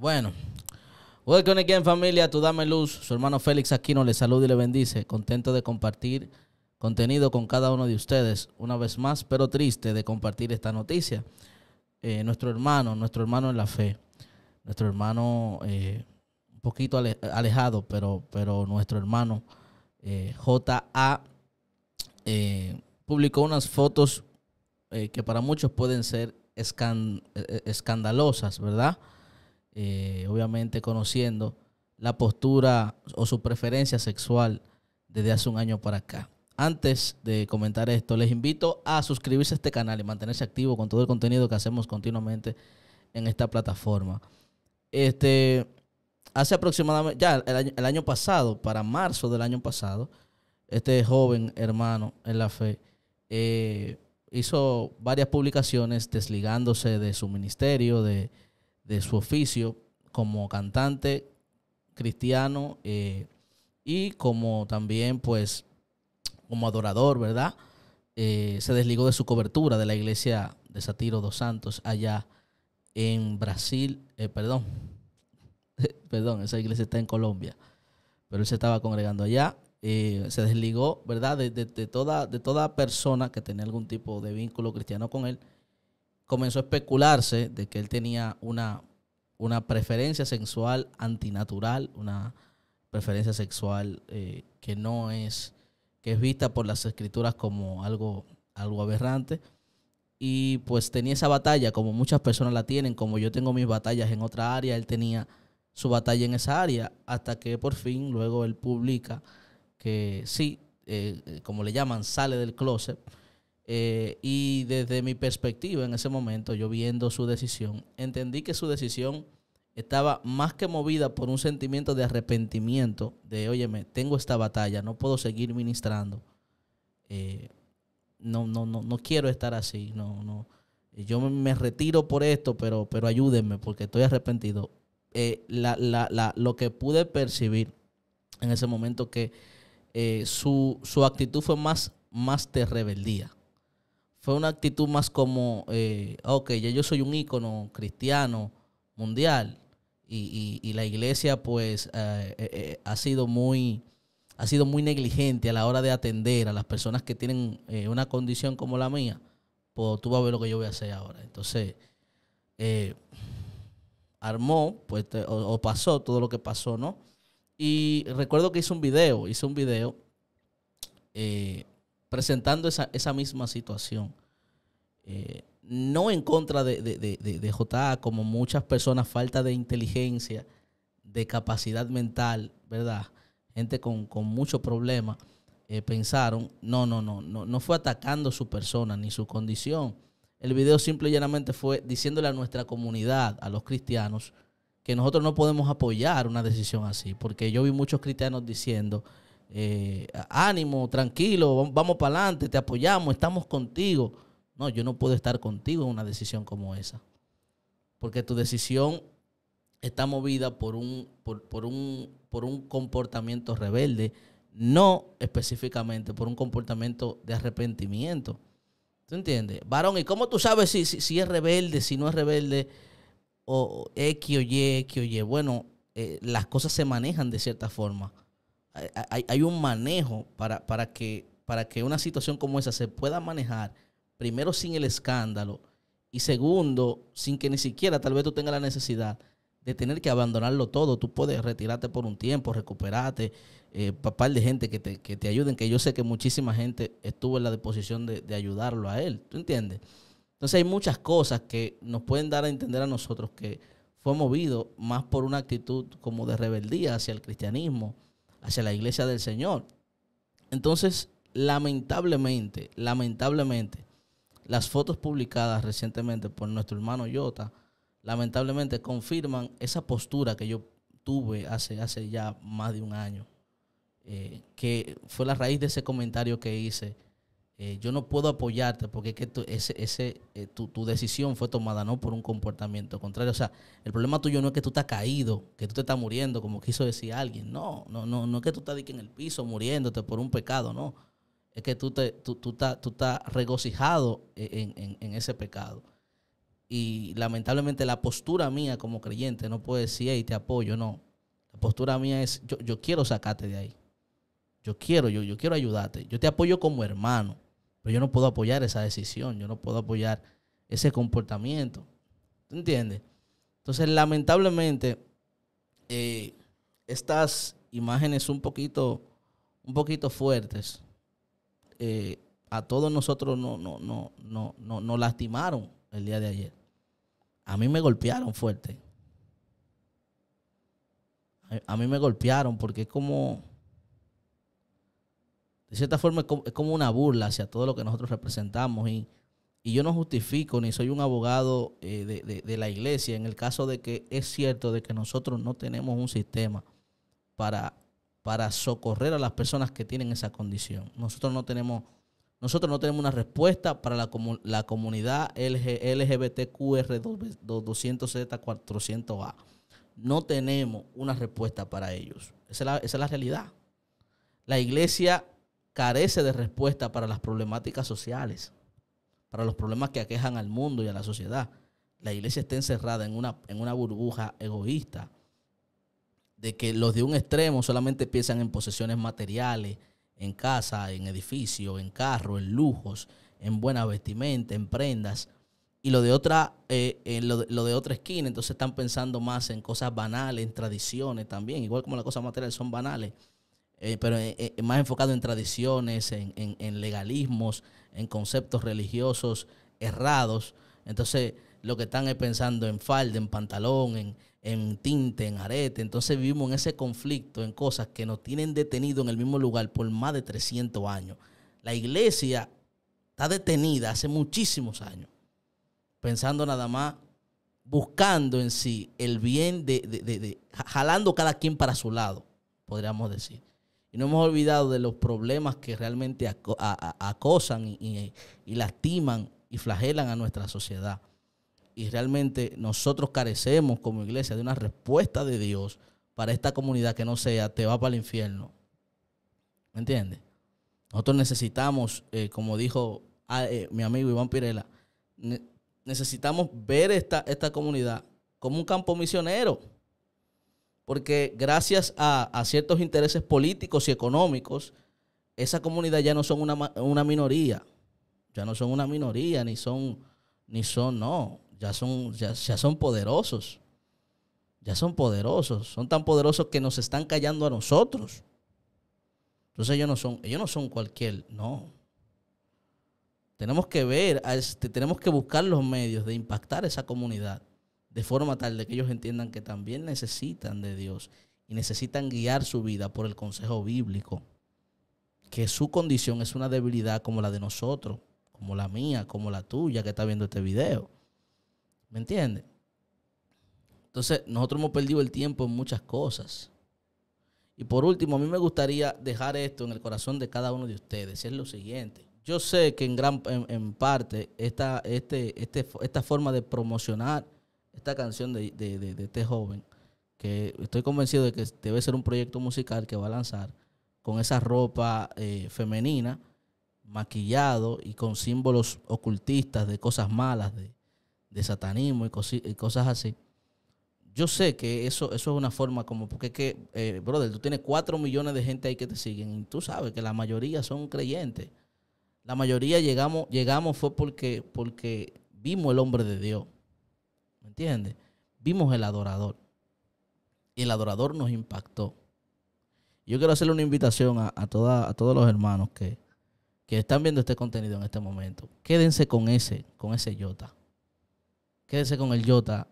Bueno, welcome again familia, tu dame luz. Su hermano Félix Aquino le saluda y le bendice. Contento de compartir contenido con cada uno de ustedes. Una vez más, pero triste de compartir esta noticia. Eh, nuestro hermano, nuestro hermano en la fe, nuestro hermano eh, un poquito alejado, pero, pero nuestro hermano eh, JA eh, publicó unas fotos que para muchos pueden ser escandalosas, ¿verdad? Eh, obviamente conociendo la postura o su preferencia sexual desde hace un año para acá. Antes de comentar esto, les invito a suscribirse a este canal y mantenerse activo con todo el contenido que hacemos continuamente en esta plataforma. Este, hace aproximadamente, ya el año, pasado, para marzo del año pasado, este joven hermano en la fe eh, hizo varias publicaciones desligándose de su ministerio, de, de su oficio como cantante cristiano eh, y como también pues como adorador, ¿verdad? Eh, se desligó de su cobertura de la iglesia de Satiro dos Santos allá en Brasil, eh, perdón, perdón, esa iglesia está en Colombia, pero él se estaba congregando allá, se desligó, ¿verdad? de, toda, de toda persona que tenía algún tipo de vínculo cristiano con él comenzó a especularse de que él tenía una, una preferencia sexual antinatural, una preferencia sexual eh, que no es, que es vista por las escrituras como algo, algo aberrante. Y pues tenía esa batalla, como muchas personas la tienen, como yo tengo mis batallas en otra área, él tenía su batalla en esa área, hasta que por fin luego él publica que sí, eh, eh, como le llaman, sale del closet eh, y desde mi perspectiva en ese momento, yo viendo su decisión, entendí que su decisión estaba más que movida por un sentimiento de arrepentimiento, de, óyeme, tengo esta batalla, no puedo seguir ministrando. Eh, no, no, no, quiero estar así, no, no. Yo me retiro por esto, pero, pero ayúdenme porque estoy arrepentido. Eh, lo que pude percibir en ese momento que su, su, actitud fue más, más de rebeldía fue una actitud más como, eh, ok, yo soy un ícono cristiano mundial y, la iglesia pues eh, eh, eh, ha sido muy ha sido muy negligente a la hora de atender a las personas que tienen una condición como la mía, pues tú vas a ver lo que yo voy a hacer ahora. Entonces, armó pues, o, pasó todo lo que pasó, ¿no? Y recuerdo que hice un video, hice un video eh, presentando esa, misma situación. Eh, no en contra de, de, JA, como muchas personas, falta de inteligencia, de capacidad mental, ¿verdad? Gente con, con mucho problema, eh, pensaron, no, no, no, no, no fue atacando su persona ni su condición. El video simple y fue diciéndole a nuestra comunidad, a los cristianos, que nosotros no podemos apoyar una decisión así, porque yo vi muchos cristianos diciendo, eh, ánimo, tranquilo, vamos para adelante, te apoyamos, estamos contigo. No, yo no puedo estar contigo en una decisión como esa. Porque tu decisión está movida por un, por, un, por un comportamiento rebelde, no específicamente por un comportamiento de arrepentimiento. ¿Tú entiendes? Varón, ¿y cómo tú sabes si, es rebelde, si no es rebelde? O X o Y, X o Y. Bueno, eh, las cosas se manejan de cierta forma hay, un manejo para, que, para que una situación como esa se pueda manejar, primero sin el escándalo y segundo, sin que ni siquiera tal vez tú tengas la necesidad de tener que abandonarlo todo. Tú puedes retirarte por un tiempo, recuperarte, eh, de gente que te, que te, ayuden, que yo sé que muchísima gente estuvo en la disposición de, de ayudarlo a él, ¿tú entiendes? Entonces hay muchas cosas que nos pueden dar a entender a nosotros que fue movido más por una actitud como de rebeldía hacia el cristianismo hacia la iglesia del Señor. Entonces, lamentablemente, lamentablemente, las fotos publicadas recientemente por nuestro hermano Yota, lamentablemente confirman esa postura que yo tuve hace, hace ya más de un año, eh, que fue la raíz de ese comentario que hice eh, yo no puedo apoyarte porque es que eh, tu, ese, tu, decisión fue tomada no por un comportamiento contrario. O sea, el problema tuyo no es que tú estás caído, que tú te estás muriendo, como quiso decir alguien. No, no, no, no es que tú estás en el piso muriéndote por un pecado, no. Es que tú, te, estás, regocijado e, en, ese pecado. Y lamentablemente la postura mía como creyente no puede decir, hey, te apoyo, no. La postura mía es, yo, quiero sacarte de ahí. Yo quiero, yo, yo quiero ayudarte. Yo te apoyo como hermano pero yo no puedo apoyar esa decisión, yo no puedo apoyar ese comportamiento. ¿Tú entiendes? Entonces, lamentablemente, eh, estas imágenes un poquito, un poquito fuertes eh, a todos nosotros no, no, no, no, no, lastimaron el día de ayer. A mí me golpearon fuerte. A mí me golpearon porque es como, de cierta forma es como una burla hacia todo lo que nosotros representamos y, yo no justifico ni soy un abogado eh, de, la iglesia en el caso de que es cierto de que nosotros no tenemos un sistema para, para socorrer a las personas que tienen esa condición. Nosotros no tenemos, nosotros no tenemos una respuesta para la, la comunidad LGBTQR200Z400A. No tenemos una respuesta para ellos. esa es la, esa es la realidad. La iglesia carece de respuesta para las problemáticas sociales, para los problemas que aquejan al mundo y a la sociedad. La iglesia está encerrada en una, en una burbuja egoísta de que los de un extremo solamente piensan en posesiones materiales, en casa, en edificio, en carro, en lujos, en buena vestimenta, en prendas. Y lo de otra, eh, lo, de, otra esquina, entonces están pensando más en cosas banales, en tradiciones también, igual como las cosas materiales son banales. Eh, pero eh, eh, más enfocado en tradiciones, en, legalismos, en conceptos religiosos errados. Entonces, lo que están es pensando en falda, en pantalón, en, tinte, en arete. Entonces, vivimos en ese conflicto, en cosas que nos tienen detenido en el mismo lugar por más de 300 años. La iglesia está detenida hace muchísimos años, pensando nada más buscando en sí el bien de, jalando cada quien para su lado, podríamos decir. Y no hemos olvidado de los problemas que realmente acosan y, lastiman y flagelan a nuestra sociedad. Y realmente nosotros carecemos como iglesia de una respuesta de Dios para esta comunidad que no sea te va para el infierno. ¿Me entiendes? Nosotros necesitamos, eh, como dijo ah, eh, mi amigo Iván Pirela, necesitamos ver esta, esta comunidad como un campo misionero porque gracias a, ciertos intereses políticos y económicos, esa comunidad ya no son una, minoría, ya no son una minoría, ni son, ni son, no, ya son, ya, son poderosos, ya son poderosos, son tan poderosos que nos están callando a nosotros. Entonces ellos no son, ellos no son cualquier, no. Tenemos que ver, este, tenemos que buscar los medios de impactar esa comunidad de forma tal de que ellos entiendan que también necesitan de Dios y necesitan guiar su vida por el consejo bíblico, que su condición es una debilidad como la de nosotros, como la mía, como la tuya que está viendo este video. ¿Me entiendes? Entonces, nosotros hemos perdido el tiempo en muchas cosas. Y por último, a mí me gustaría dejar esto en el corazón de cada uno de ustedes. Es lo siguiente. Yo sé que en gran parte este, este, esta forma de promocionar esta canción de, este joven, que estoy convencido de que debe ser un proyecto musical que va a lanzar con esa ropa eh, femenina, maquillado y con símbolos ocultistas de cosas malas, de, satanismo y, cosas así. Yo sé que eso, eso es una forma como, porque es que, eh, brother, tú tienes cuatro millones de gente ahí que te siguen y tú sabes que la mayoría son creyentes. La mayoría llegamos, llegamos fue porque, porque vimos el hombre de Dios. ¿Me entiendes? Vimos el adorador. Y el adorador nos impactó. Yo quiero hacerle una invitación a, a, todos los hermanos que, que, están viendo este contenido en este momento. Quédense con ese, con ese yota. Quédense con el yota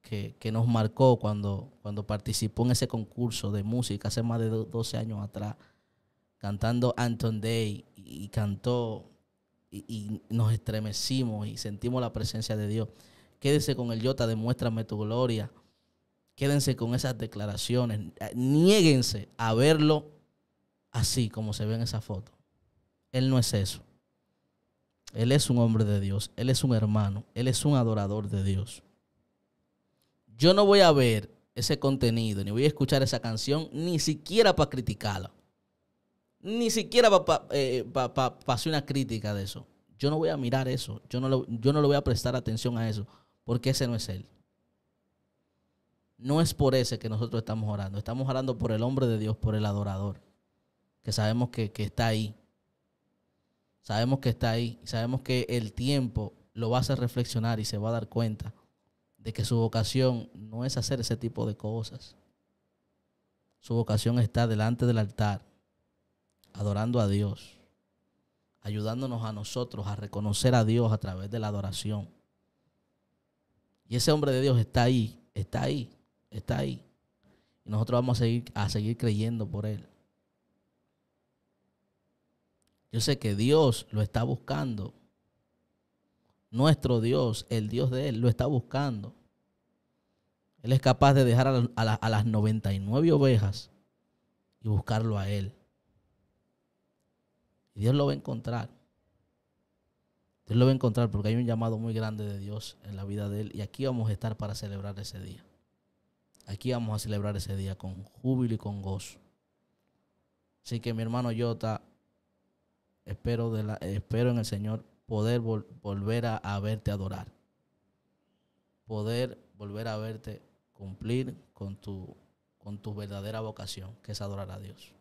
que, nos marcó cuando, cuando participó en ese concurso de música hace más de 12 años atrás, cantando Anton Day y, cantó y, nos estremecimos y sentimos la presencia de Dios. Quédense con el Yota, demuéstrame tu gloria. Quédense con esas declaraciones. Eh, niéguense a verlo así como se ve en esa foto. Él no es eso. Él es un hombre de Dios. Él es un hermano. Él es un adorador de Dios. Yo no voy a ver ese contenido, ni voy a escuchar esa canción, ni siquiera para criticarla. Ni siquiera para eh, hacer una crítica de eso. Yo no voy a mirar eso. Yo no, yo no le voy a prestar atención a eso porque ese no es Él. No es por ese que nosotros estamos orando, estamos orando por el hombre de Dios, por el adorador, que sabemos que, está ahí. Sabemos que está ahí, sabemos que el tiempo lo va a hacer reflexionar y se va a dar cuenta de que su vocación no es hacer ese tipo de cosas. Su vocación está delante del altar, adorando a Dios, ayudándonos a nosotros a reconocer a Dios a través de la adoración. Y ese hombre de Dios está ahí, está ahí, está ahí. Y nosotros vamos a seguir, a seguir creyendo por él. Yo sé que Dios lo está buscando. Nuestro Dios, el Dios de Él, lo está buscando. Él es capaz de dejar a, a las 99 ovejas y buscarlo a Él. Y Dios lo va a encontrar. Dios lo va a encontrar porque hay un llamado muy grande de Dios en la vida de él y aquí vamos a estar para celebrar ese día. Aquí vamos a celebrar ese día con júbilo y con gozo. Así que mi hermano Jota, espero, de la, espero en el Señor poder volver a, a verte adorar. Poder volver a verte cumplir con tu, con tu verdadera vocación, que es adorar a Dios.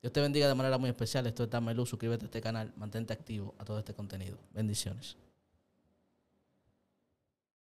Dios te bendiga de manera muy especial. Esto es Tamelú. Suscríbete a este canal. Mantente activo a todo este contenido. Bendiciones.